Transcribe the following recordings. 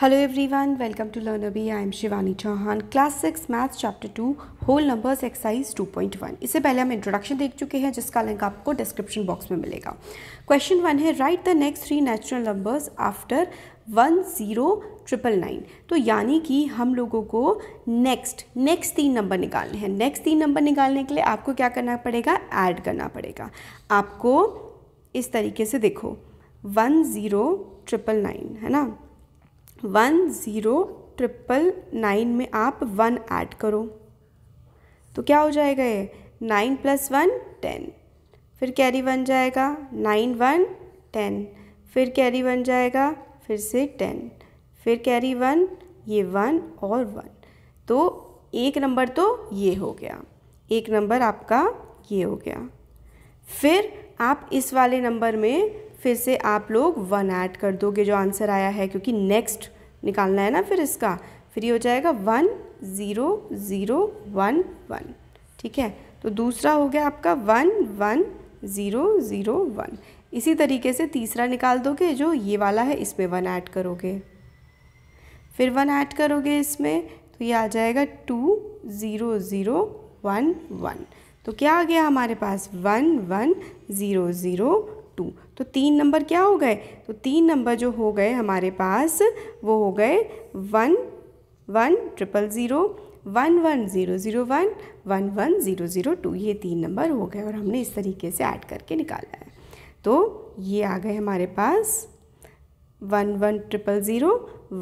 hello everyone welcome to learn अभी I am Shivani Chauhan class six maths chapter two whole numbers exercise 2.1 इससे पहले हम introduction देख चुके हैं जिसका लिंक आपको डिस्क्रिप्शन बॉक्स में मिलेगा क्वेश्चन वन है write the next three natural numbers after one zero triple nine तो यानी कि हम लोगों को नेक्स्ट नेक्स्ट तीन नंबर निकालने हैं नेक्स्ट तीन नंबर निकालने के लिए आपको क्या करना पड़ेगा ऐड करना पड़ेगा आपको इस तरीके से देखो वन ज़ीरो ट्रिपल नाइन है ना वन ज़ीरो ट्रिपल नाइन में आप वन ऐड करो तो क्या हो जाएगा ये नाइन प्लस वन टेन फिर कैरी बन जाएगा नाइन वन टेन फिर कैरी बन जाएगा फिर से टेन फिर कैरी वन ये वन और वन तो एक नंबर तो ये हो गया एक नंबर आपका ये हो गया फिर आप इस वाले नंबर में फिर से आप लोग वन ऐड कर दोगे जो आंसर आया है क्योंकि नेक्स्ट निकालना है ना फिर इसका फिर ये हो जाएगा one zero zero one one ठीक है तो दूसरा हो गया आपका one one zero zero one इसी तरीके से तीसरा निकाल दोगे जो ये वाला है इसमें वन ऐड करोगे फिर वन ऐड करोगे इसमें तो ये आ जाएगा two zero zero one one तो क्या आ गया हमारे पास one one zero zero two तो तीन नंबर क्या हो गए तो तीन नंबर जो हो गए हमारे पास वो हो गए one one triple zero one one zero zero one one one zero zero two ये तीन नंबर हो गए और हमने इस तरीके से ऐड करके निकाला है तो ये आ गए हमारे पास one one triple zero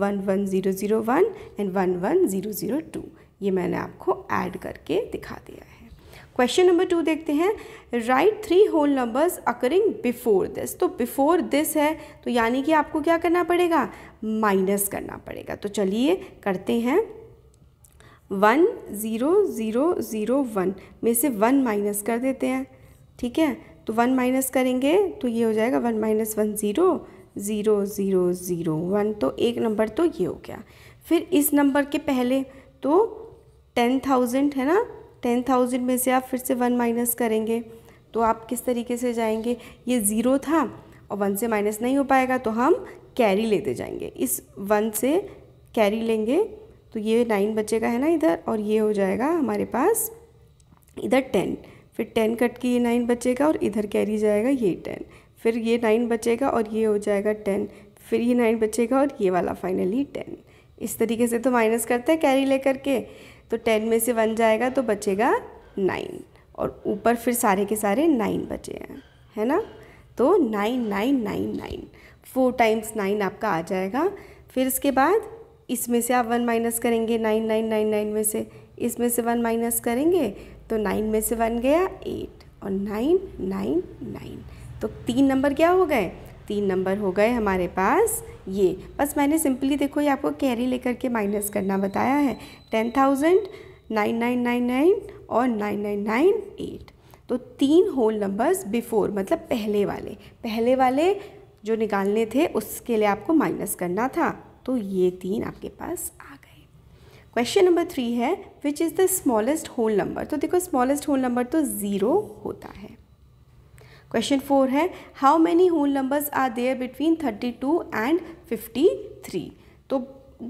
one one zero zero one and one one zero zero two ये मैंने आपको ऐड करके दिखा दिया है क्वेश्चन नंबर टू देखते हैं write three whole numbers occurring before this तो बिफोर दिस है तो यानी कि आपको क्या करना पड़ेगा माइनस करना पड़ेगा तो चलिए करते हैं one zero zero zero one में से वन माइनस कर देते हैं ठीक है तो वन माइनस करेंगे तो ये हो जाएगा one minus one zero zero zero zero one तो एक नंबर तो ये हो गया फिर इस नंबर के पहले तो टेन थाउजेंड है ना टेन थाउजेंड में से आप फिर से वन माइनस करेंगे तो आप किस तरीके से जाएंगे ये ज़ीरो था और वन से माइनस नहीं हो पाएगा तो हम कैरी लेते जाएंगे इस वन से कैरी लेंगे तो ये नाइन बचेगा है ना इधर और ये हो जाएगा हमारे पास इधर टेन फिर टेन कट के ये नाइन बचेगा और इधर कैरी जाएगा ये टेन फिर ये नाइन बचेगा और ये हो जाएगा टेन फिर ये नाइन बचेगा और ये वाला फाइनली टेन इस तरीके से तो माइनस करते हैं कैरी लेकर के तो टेन में से वन जाएगा तो बचेगा नाइन और ऊपर फिर सारे के सारे नाइन बचे हैं है ना तो nine nine nine nine four times nine आपका आ जाएगा फिर इसके बाद इसमें से आप वन माइनस करेंगे नाइन नाइन नाइन नाइन में से इसमें से वन माइनस करेंगे तो नाइन में से वन गया एट और नाइन नाइन नाइन तो तीन नंबर क्या हो गए तीन नंबर हो गए हमारे पास ये बस मैंने सिंपली देखो ये आपको कैरी लेकर के माइनस करना बताया है ten thousand nine nine nine nine और नाइन नाइन नाइन एट तो तीन होल नंबर्स बिफोर मतलब पहले वाले पहले वाले जो निकालने थे उसके लिए आपको माइनस करना था तो ये तीन आपके पास आ गए क्वेश्चन नंबर थ्री है which is the smallest whole number तो देखो स्मॉलेस्ट होल नंबर तो ज़ीरो होता है क्वेश्चन फोर है how many whole numbers are there between thirty two and fifty three तो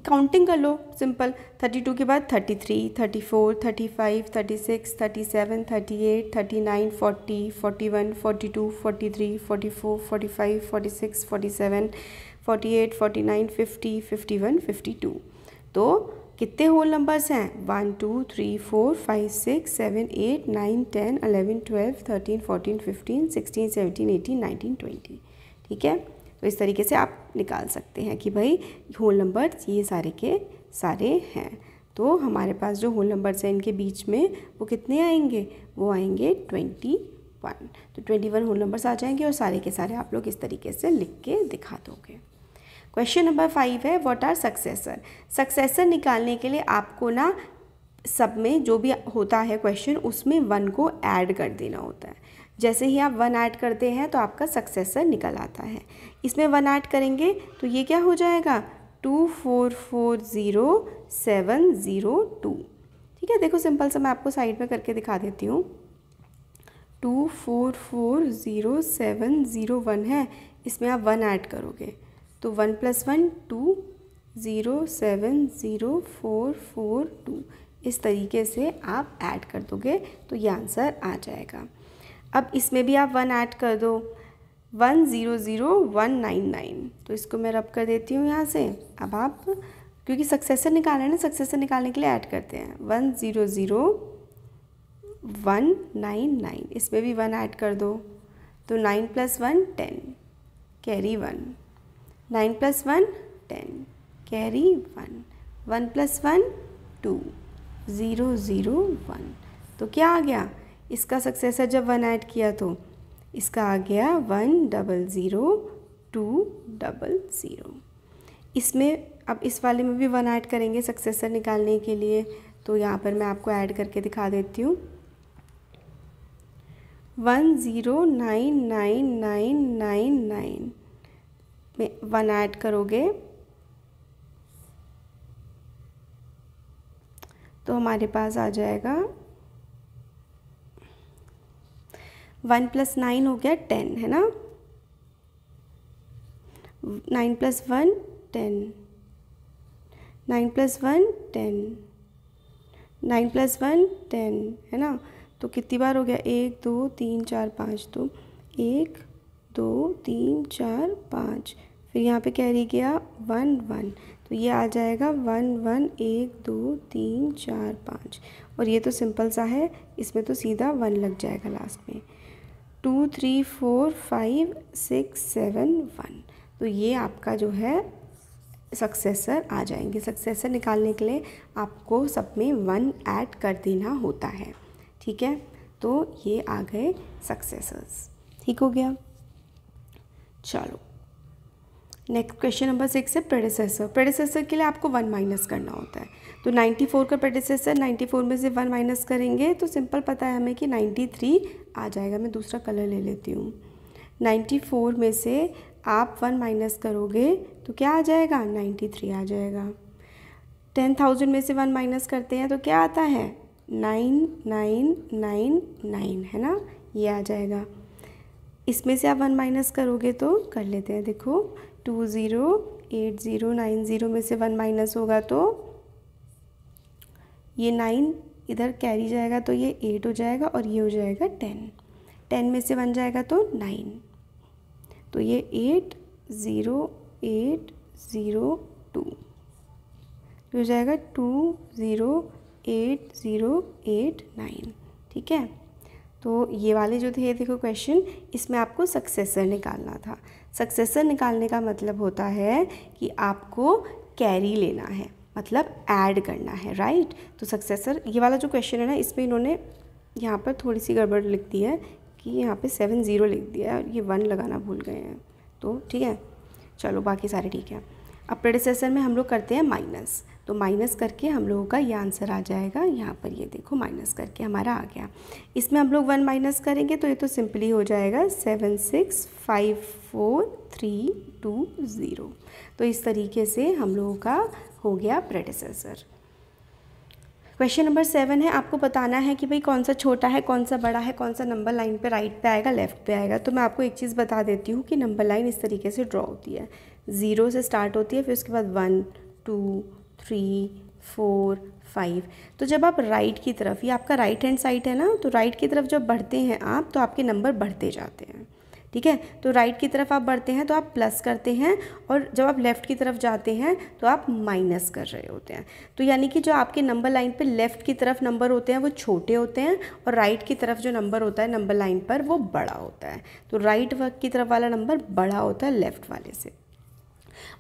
काउंटिंग कर लो सिंपल थर्टी टू के बाद thirty three thirty four thirty five thirty six thirty seven thirty eight thirty nine forty forty one forty two forty three forty four forty five forty six forty seven forty eight forty nine fifty fifty one fifty two तो कितने whole numbers हैं one two three four five six seven eight nine ten eleven twelve thirteen fourteen fifteen sixteen seventeen eighteen nineteen twenty ठीक है तो इस तरीके से आप निकाल सकते हैं कि भाई होल नंबर्स ये सारे के सारे हैं तो हमारे पास जो होल नंबर्स हैं इनके बीच में वो कितने आएंगे वो आएंगे ट्वेंटी वन तो ट्वेंटी वन होल नंबर्स आ जाएंगे और सारे के सारे आप लोग इस तरीके से लिख के दिखा दोगे क्वेश्चन नंबर फाइव है व्हाट आर सक्सेसर सक्सेसर निकालने के लिए आपको ना सब में जो भी होता है क्वेश्चन उसमें वन को ऐड कर देना होता है जैसे ही आप वन ऐड करते हैं तो आपका सक्सेसर निकल आता है इसमें वन ऐड करेंगे तो ये क्या हो जाएगा two four four zero seven zero two ठीक है देखो सिंपल सा मैं आपको साइड में करके दिखा देती हूँ two four four zero seven zero one है इसमें आप वन ऐड करोगे तो one plus one two zero seven zero four four two इस तरीके से आप ऐड कर दोगे तो ये आंसर आ जाएगा अब इसमें भी आप वन ऐड कर दो one zero zero one nine nine तो इसको मैं रब कर देती हूँ यहाँ से अब आप क्योंकि सक्सेसर निकालना है ना सक्सेसर निकालने के लिए ऐड करते हैं one zero zero one nine nine इसमें भी वन ऐड कर दो तो nine plus one ten carry one nine plus one ten carry one one plus one two zero zero one तो क्या आ गया इसका सक्सेसर जब वन ऐड किया तो इसका आ गया one double zero two double zero इसमें अब इस वाले में भी वन ऐड करेंगे सक्सेसर निकालने के लिए तो यहाँ पर मैं आपको ऐड करके दिखा देती हूँ one zero nine nine nine nine nine इसमें वन ऐड करोगे तो हमारे पास आ जाएगा वन प्लस नाइन हो गया टेन है ना nine plus one ten nine plus one ten nine plus one ten है ना तो कितनी बार हो गया एक दो तीन चार पाँच तो एक दो तीन चार पाँच फिर यहाँ पे कैरी गया वन वन तो ये आ जाएगा वन वन एक दो तीन चार पाँच और ये तो सिंपल सा है इसमें तो सीधा वन लग जाएगा लास्ट में two three four five six seven one तो ये आपका जो है सक्सेसर आ जाएंगे सक्सेसर निकालने के लिए आपको सब में वन ऐड कर देना होता है ठीक है तो ये आ गए सक्सेसर्स ठीक हो गया चलो नेक्स्ट क्वेश्चन नंबर सिक्स है प्रेडिसेसर प्रेडिसेसर के लिए आपको वन माइनस करना होता है तो नाइन्टी फोर का प्रेडिसेसर नाइन्टी फोर में से वन माइनस करेंगे तो सिंपल पता है हमें कि नाइन्टी थ्री आ जाएगा मैं दूसरा कलर ले लेती हूँ नाइन्टी फोर में से आप वन माइनस करोगे तो क्या आ जाएगा नाइन्टी थ्री आ जाएगा टेन थाउजेंड में से वन माइनस करते हैं तो क्या आता है नाइन नाइन नाइन नाइन है ना ये आ जाएगा इसमें से आप वन माइनस करोगे तो कर लेते हैं देखो two zero eight zero nine zero में से वन माइनस होगा तो ये नाइन इधर कैरी जाएगा तो ये एट हो जाएगा और ये हो जाएगा टेन टेन में से वन जाएगा तो नाइन तो ये eight zero eight zero two हो जाएगा two zero eight zero eight nine ठीक है तो ये वाले जो थे देखो क्वेश्चन इसमें आपको सक्सेसर निकालना था सक्सेसर निकालने का मतलब होता है कि आपको कैरी लेना है मतलब ऐड करना है राइट तो सक्सेसर ये वाला जो क्वेश्चन है ना इसमें इन्होंने यहाँ पर थोड़ी सी गड़बड़ लिख दी है कि यहाँ पे सेवन ज़ीरो लिख दिया है और ये वन लगाना भूल गए हैं तो ठीक है चलो बाकी सारे ठीक है अब प्रेडिसेसर में हम लोग करते हैं माइनस तो माइनस करके हम लोगों का ये आंसर आ जाएगा यहाँ पर ये देखो माइनस करके हमारा आ गया इसमें हम लोग वन माइनस करेंगे तो ये तो सिंपली हो जाएगा seven six five four three two zero तो इस तरीके से हम लोगों का हो गया प्रेडिसेसर क्वेश्चन नंबर सेवन है आपको बताना है कि भाई कौन सा छोटा है कौन सा बड़ा है कौन सा नंबर लाइन पे राइट पे आएगा लेफ्ट पे आएगा तो मैं आपको एक चीज़ बता देती हूँ कि नंबर लाइन इस तरीके से ड्रॉ होती है ज़ीरो से स्टार्ट होती है फिर उसके बाद one two three four five तो जब आप राइट की तरफ ये आपका राइट हैंड साइड है ना तो राइट की तरफ जब बढ़ते हैं आप तो आपके नंबर बढ़ते जाते हैं ठीक है तो राइट की तरफ आप बढ़ते हैं तो आप प्लस करते हैं और जब आप लेफ़्ट की तरफ जाते हैं तो आप माइनस कर रहे होते हैं तो यानी कि जो आपके नंबर लाइन पर लेफ़्ट की तरफ नंबर होते हैं वो छोटे होते हैं और राइट की तरफ जो नंबर होता है नंबर लाइन पर वो बड़ा होता है तो राइट वर्क की तरफ वाला नंबर बड़ा होता है लेफ़्ट वाले से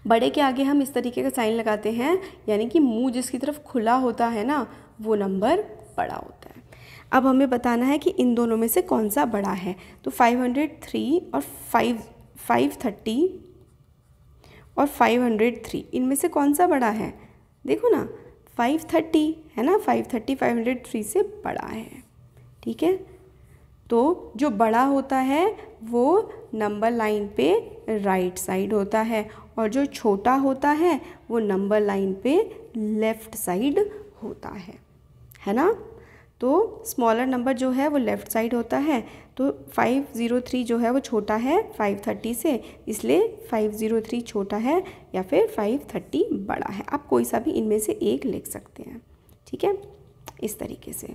बड़े के आगे हम इस तरीके का साइन लगाते हैं यानी कि मुंह जिसकी तरफ खुला होता है ना वो नंबर बड़ा होता है अब हमें बताना है कि इन दोनों में से कौन सा बड़ा है तो 503 और 5 530 और 503 इनमें से कौन सा बड़ा है देखो ना 530 है ना 530 503 से बड़ा है ठीक है तो जो बड़ा होता है वो नंबर लाइन पे राइट साइड होता है और जो छोटा होता है वो नंबर लाइन पे लेफ़्ट साइड होता है है ना तो स्मॉलर नंबर जो है वो लेफ़्ट साइड होता है तो 503 जो है वो छोटा है 530 से इसलिए 503 छोटा है या फिर 530 बड़ा है आप कोई सा भी इनमें से एक लिख सकते हैं ठीक है इस तरीके से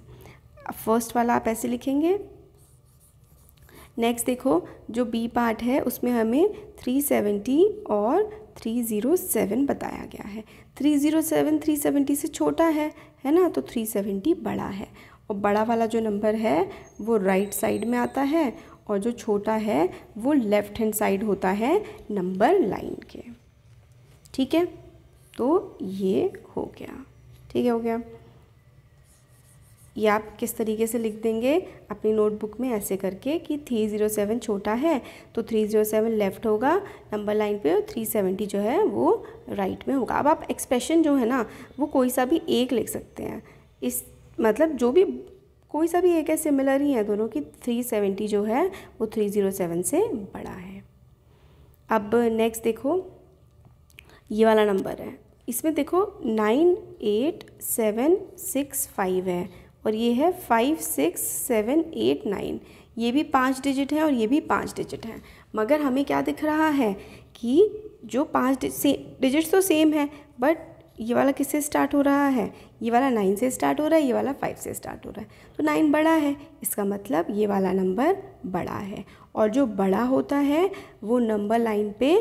फर्स्ट वाला आप ऐसे लिखेंगे नेक्स्ट देखो जो बी पार्ट है उसमें हमें 370 और 307 बताया गया है 307 370 से छोटा है है ना तो 370 बड़ा है और बड़ा वाला जो नंबर है वो राइट साइड में आता है और जो छोटा है वो लेफ़्ट हैंड साइड होता है नंबर लाइन के ठीक है तो ये हो गया ठीक है हो गया ये आप किस तरीके से लिख देंगे अपनी नोटबुक में ऐसे करके कि थ्री ज़ीरो सेवन छोटा है तो थ्री ज़ीरो सेवन लेफ़्ट होगा नंबर लाइन पे और थ्री सेवेंटी जो है वो राइट में होगा अब आप एक्सप्रेशन जो है ना वो कोई सा भी एक लिख सकते हैं इस मतलब जो भी कोई सा भी एक है सिमिलर ही है दोनों की 370 जो है वो 307 से बड़ा है अब नेक्स्ट देखो ये वाला नंबर है इसमें देखो nine eight seven six five है और ये है five six seven eight nine ये भी पाँच डिजिट है और ये भी पाँच डिजिट है मगर हमें क्या दिख रहा है कि जो पाँच डिजिट तो सेम है बट ये वाला किससे स्टार्ट हो रहा है ये वाला नाइन से स्टार्ट हो रहा है ये वाला फाइव से स्टार्ट हो रहा है तो नाइन बड़ा है इसका मतलब ये वाला नंबर बड़ा है और जो बड़ा होता है वो नंबर लाइन पे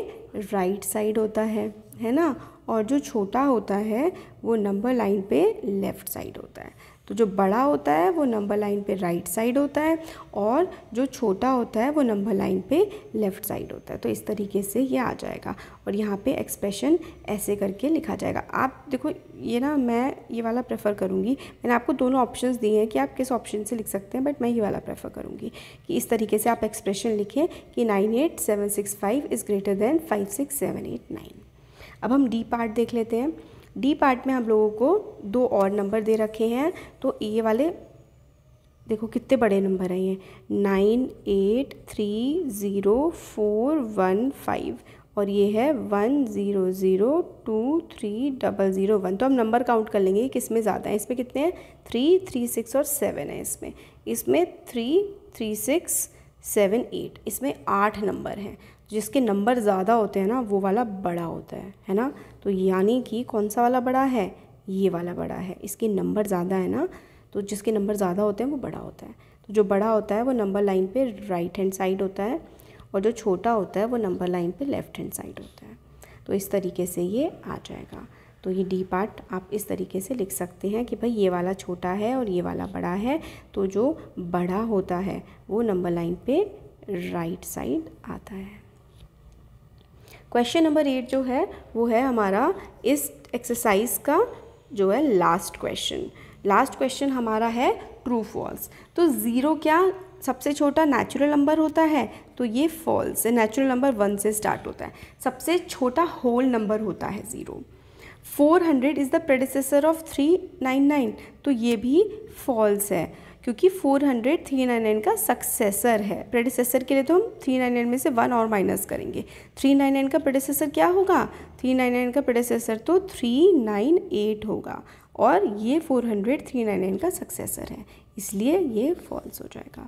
राइट साइड होता है है ना और जो छोटा होता है वो नंबर लाइन पे लेफ़्ट साइड होता है तो जो बड़ा होता है वो नंबर लाइन पे राइट साइड होता है और जो छोटा होता है वो नंबर लाइन पे लेफ़्ट साइड होता है तो इस तरीके से ये आ जाएगा और यहाँ पे एक्सप्रेशन ऐसे करके लिखा जाएगा आप देखो ये ना मैं ये वाला प्रेफर करूँगी मैंने आपको दोनों ऑप्शन दिए हैं कि आप किस ऑप्शन से लिख सकते हैं बट मैं ये वाला प्रेफर करूँगी कि इस तरीके से आप एक्सप्रेशन लिखें कि nine eight seven six five is greater than five six seven eight nine अब हम डी पार्ट देख लेते हैं डी पार्ट में हम लोगों को दो और नंबर दे रखे हैं तो ये वाले देखो कितने बड़े नंबर हैं ये nine eight three zero four one five और ये है one zero zero two three double zero one तो हम नंबर काउंट कर लेंगे किस में ज़्यादा है इसमें कितने हैं थ्री थ्री सिक्स और सेवन है इसमें इसमें three three six seven eight इसमें आठ नंबर हैं जिसके नंबर ज़्यादा होते हैं ना वो वाला बड़ा होता है है ना तो यानी कि कौन सा वाला बड़ा है ये वाला बड़ा है इसके नंबर ज़्यादा है ना तो जिसके नंबर ज़्यादा होते हैं वो बड़ा होता है तो जो बड़ा होता है वो नंबर लाइन पे राइट हैंड साइड होता है और जो छोटा होता है वो नंबर लाइन पे लेफ़्ट हैंड साइड होता है तो इस तरीके से ये आ जाएगा तो ये डी पार्ट आप इस तरीके से लिख सकते हैं कि भाई ये वाला छोटा है और ये वाला बड़ा है तो जो बड़ा होता है वो नंबर लाइन पर राइट साइड आता है क्वेश्चन नंबर एट जो है वो है हमारा इस एक्सरसाइज का जो है लास्ट क्वेश्चन लास्ट क्वेश्चन हमारा है ट्रू फॉल्स तो ज़ीरो क्या सबसे छोटा नेचुरल नंबर होता है तो ये फॉल्स है नेचुरल नंबर वन से स्टार्ट होता है सबसे छोटा होल नंबर होता है zero four hundred is the predecessor of three nine nine तो ये भी फॉल्स है क्योंकि 400 399 का सक्सेसर है प्रेडिसेसर के लिए तो हम 399 में से वन और माइनस करेंगे 399 का प्रेडिसेसर क्या होगा 399 का प्रेडिसेसर तो 398 होगा और ये 400 399 का सक्सेसर है इसलिए ये फॉल्स हो जाएगा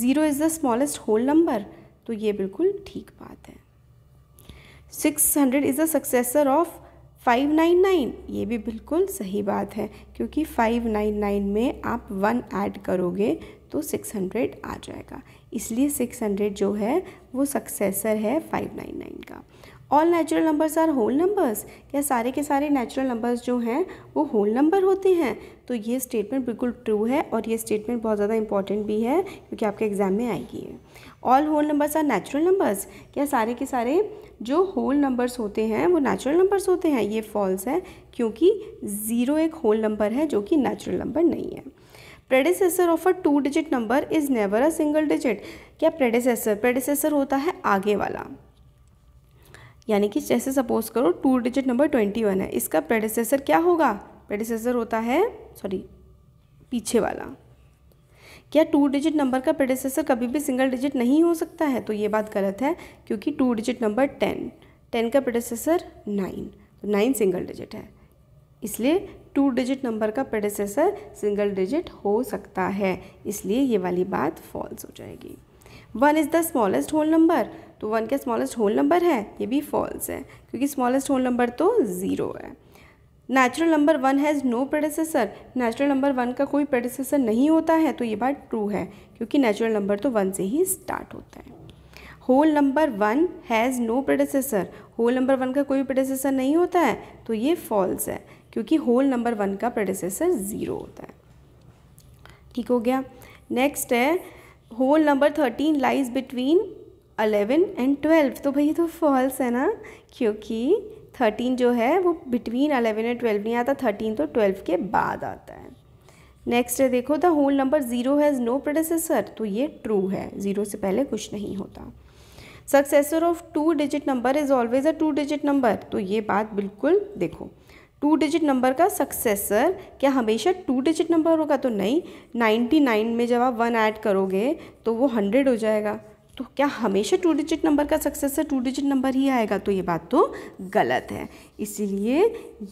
zero is the smallest whole number तो ये बिल्कुल ठीक बात है 600 is the successor of five nine nine ये भी बिल्कुल सही बात है क्योंकि फाइव नाइन नाइन में आप वन ऐड करोगे तो सिक्स हंड्रेड आ जाएगा इसलिए सिक्स हंड्रेड जो है वो सक्सेसर है फाइव नाइन नाइन का all natural numbers are whole numbers क्या सारे के सारे नेचुरल नंबर्स जो हैं वो होल नंबर होते हैं तो ये स्टेटमेंट बिल्कुल ट्रू है और ये स्टेटमेंट बहुत ज़्यादा इंपॉर्टेंट भी है क्योंकि आपके एग्ज़ाम में आएगी है all whole numbers are natural numbers क्या सारे के सारे जो होल नंबर्स होते हैं वो नेचुरल नंबर्स होते हैं ये फॉल्स है क्योंकि ज़ीरो एक होल नंबर है जो कि नेचुरल नंबर नहीं है predecessor of a two digit number is never a single digit क्या प्रेडिसेसर प्रेडिसेसर होता है आगे वाला यानी कि जैसे सपोज करो two digit number twenty one है इसका प्रेडिसेसर क्या होगा प्रेडिसेसर होता है सॉरी पीछे वाला क्या टू डिजिट नंबर का प्रेडिसेसर कभी भी सिंगल डिजिट नहीं हो सकता है तो ये बात गलत है क्योंकि two digit number ten ten का प्रेडिसेसर नाइन तो नाइन सिंगल डिजिट है इसलिए टू डिजिट नंबर का प्रेडिसेसर सिंगल डिजिट हो सकता है इसलिए ये वाली बात फॉल्स हो जाएगी one is the smallest whole number तो वन का स्मॉलेस्ट होल नंबर है ये भी फॉल्स है क्योंकि स्मॉलेस्ट होल नंबर तो ज़ीरो है natural number one has no predecessor natural number one का कोई प्रेडिसेसर नहीं होता है तो ये बात ट्रू है क्योंकि नेचुरल नंबर तो वन से ही स्टार्ट होता है whole number one has no predecessor whole number one का कोई प्रेडिसेसर नहीं होता है तो ये फॉल्स है क्योंकि होल नंबर वन का प्रेडिसेसर ज़ीरो होता है ठीक हो गया नेक्स्ट है whole number thirteen lies between eleven and twelve तो भाई ये तो फॉल्स है ना क्योंकि थर्टीन जो है वो बिटवीन अलेवन एंड ट्वेल्व नहीं आता थर्टीन तो ट्वेल्व के बाद आता है नेक्स्ट है देखो the whole number zero has no predecessor तो ये ट्रू है ज़ीरो से पहले कुछ नहीं होता successor of two digit number is always a two digit number तो ये बात बिल्कुल देखो टू डिजिट नंबर का सक्सेसर क्या हमेशा टू डिजिट नंबर होगा तो नहीं नाइन्टी नाइन में जब आप वन ऐड करोगे तो वो हंड्रेड हो जाएगा तो क्या हमेशा टू डिजिट नंबर का सक्सेसर टू डिजिट नंबर ही आएगा तो ये बात तो गलत है इसीलिए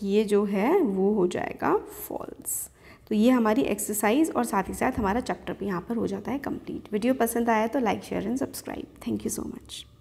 ये जो है वो हो जाएगा फॉल्स तो ये हमारी एक्सरसाइज और साथ ही साथ हमारा चैप्टर भी यहाँ पर हो जाता है कंप्लीट वीडियो पसंद आया तो like share and subscribe thank you so much